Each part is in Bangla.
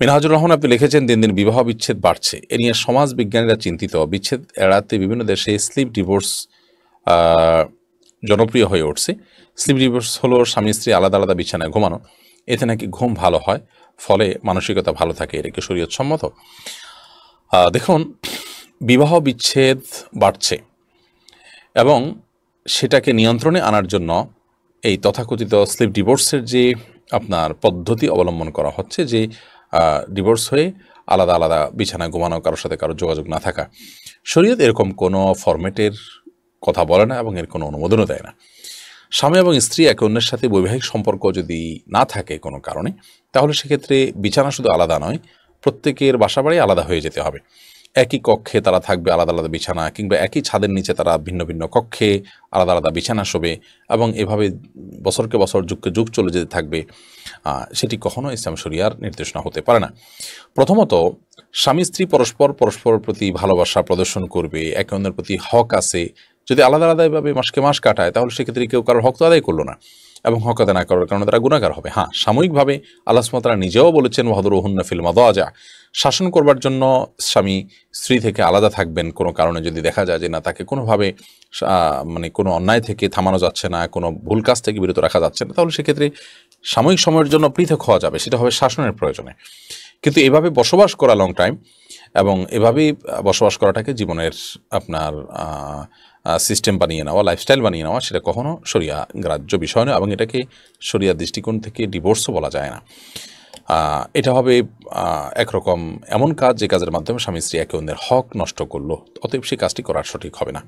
মিনহাজুর রহমান আপনি লিখেছেন দিন দিন বিবাহ বিচ্ছেদ বাড়ছে এ নিয়ে সমাজ বিজ্ঞানীরা চিন্তিত বিচ্ছেদ এড়াতে বিভিন্ন দেশে স্লিপ ডিভোর্স জনপ্রিয় হয়ে উঠছে স্লিপ ডিভোর্স হলো স্বামী স্ত্রী আলাদা আলাদা বিছানায় ঘুমানো এতে নাকি ঘুম ভালো হয় ফলে মানসিকতা ভালো থাকে এটা কি শরীয়ত সম্মত দেখুন বিবাহ বিচ্ছেদ বাড়ছে এবং সেটাকে নিয়ন্ত্রণে আনার জন্য এই তথাকথিত স্লিপ ডিভোর্সের যে আপনার পদ্ধতি অবলম্বন করা হচ্ছে যে ডিভোর্স হয়ে আলাদা আলাদা বিছানা ঘুমানো কারোর সাথে কারোর যোগাযোগ না থাকা শরীয়ত এরকম কোনো ফরম্যাটের কথা বলে না এবং এর কোনো অনুমোদনও দেয় না স্বামী এবং স্ত্রী একে অন্যের সাথে বৈবাহিক সম্পর্ক যদি না থাকে কোনো কারণে তাহলে সেক্ষেত্রে বিছানা শুধু আলাদা নয় প্রত্যেকের বাসা বাড়ি আলাদা হয়ে যেতে হবে একই কক্ষে তারা থাকবে আলাদা আলাদা বিছানা কিংবা একই ছাদের নিচে তারা ভিন্ন ভিন্ন কক্ষে আলাদা আলাদা বিছানা শোবে এবং এভাবে বছরকে বছর যুগকে যুগ চলে যেতে থাকবে সেটি কখনো ইসলাম শরিয়ার নির্দেশনা হতে পারে না প্রথমত স্বামী স্ত্রী পরস্পর পরস্পরের প্রতি ভালোবাসা প্রদর্শন করবে একে অন্যের প্রতি হক আছে যদি আলাদা আলাদাভাবে মাসকে মাস কাটায় তাহলে সেক্ষেত্রে কেউ কারোর হক তো আদায় করলো না এবং হক আদায় না করার কারণে তারা গুণাকার হবে হ্যাঁ সাময়িকভাবে আল্লাহ সুমাতারা নিজেও বলেছেন বাহাদুর ওহন্না ফিল্মা দোয়া শাসন করবার জন্য স্বামী স্ত্রী থেকে আলাদা থাকবেন কোনো কারণে যদি দেখা যায় যে না তাকে কোনোভাবে মানে কোনো অন্যায় থেকে থামানো যাচ্ছে না কোনো ভুল কাজ থেকে বিরত রাখা যাচ্ছে না তাহলে সেক্ষেত্রে সাময়িক সময়ের জন্য পৃথক হওয়া যাবে সেটা হবে শাসনের প্রয়োজনে কিন্তু এভাবে বসবাস করা লং টাইম এবং এভাবেই বসবাস করাটাকে জীবনের আপনার সিস্টেম বানিয়ে নেওয়া লাইফস্টাইল বানিয়ে নেওয়া সেটা কখনও সরিয়া গ্রাহ্য বিষয় নয় এবং এটাকে সরিয়া দৃষ্টিকোণ থেকে ডিভোর্সও বলা যায় না এটা হবে একরকম এমন কাজ যে কাজের মাধ্যমে স্বামী স্ত্রী একে অন্যের হক নষ্ট করলো অতএব সেই কাজটি করা সঠিক হবে না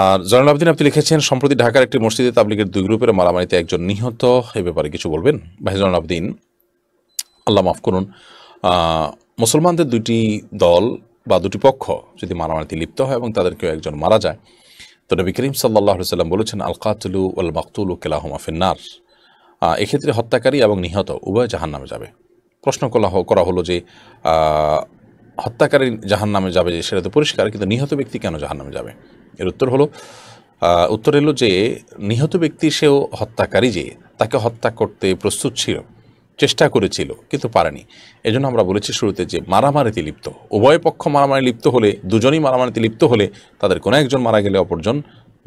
আর জয়নুল আবদিন আপনি লিখেছেন সম্প্রতি ঢাকার একটি মসজিদে তাবলিগের দুই গ্রুপের মারামারিতে একজন নিহত এ ব্যাপারে কিছু বলবেন ভাই জয়নুল আবদিন আল্লাহ মাফ করুন মুসলমানদের দুইটি দল বা দুটি পক্ষ যদি মারামারিতে লিপ্ত হয় এবং তাদের কেউ একজন মারা যায় তো নবী করিম সাল্লাহ সাল্লাম বলেছেন আল কাতলু আল মাকতুলু কেলাহমা ফিন্নার এক্ষেত্রে হত্যাকারী এবং নিহত উভয় জাহান নামে যাবে প্রশ্ন করা করা হলো যে হত্যাকারী জাহান নামে যাবে যে সেটা তো পরিষ্কার কিন্তু নিহত ব্যক্তি কেন জাহান নামে যাবে এর উত্তর হলো উত্তর এলো যে নিহত ব্যক্তি সেও হত্যাকারী যে তাকে হত্যা করতে প্রস্তুত ছিল চেষ্টা করেছিল কিন্তু পারেনি এজন্য আমরা বলেছি শুরুতে যে মারামারিতে লিপ্ত উভয় পক্ষ মারামারি লিপ্ত হলে দুজনই মারামারিতে লিপ্ত হলে তাদের কোনো একজন মারা গেলে অপরজন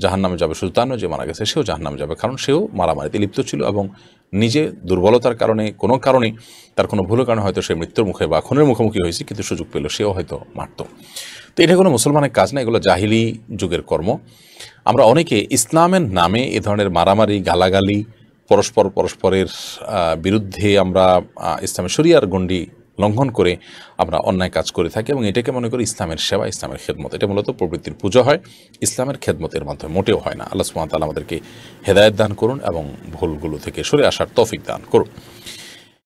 জাহান নামে যাবে সুলতানও যে মারা গেছে সেও জাহান নামে যাবে কারণ সেও মারামারিতে লিপ্ত ছিল এবং নিজে দুর্বলতার কারণে কোনো কারণে তার কোনো ভুলের কারণে হয়তো সে মৃত্যুর মুখে বা খুনের মুখোমুখি হয়েছে কিন্তু সুযোগ পেল সেও হয়তো মারত তো এটা কোনো মুসলমানের কাজ না এগুলো জাহিলি যুগের কর্ম আমরা অনেকে ইসলামের নামে এ ধরনের মারামারি গালাগালি পরস্পর পরস্পরের বিরুদ্ধে আমরা ইসলামের শরিয়ার গণ্ডি লঙ্ঘন করে আমরা অন্যায় কাজ করে থাকি এবং এটাকে মনে করি ইসলামের সেবা ইসলামের খেদমত এটা মূলত প্রবৃত্তির পুজো হয় ইসলামের খেদমতের মাধ্যমে মোটেও হয় না আল্লাহ সুমাতাল আমাদেরকে হেদায়ত দান করুন এবং ভুলগুলো থেকে সরে আসার তফিক দান করুন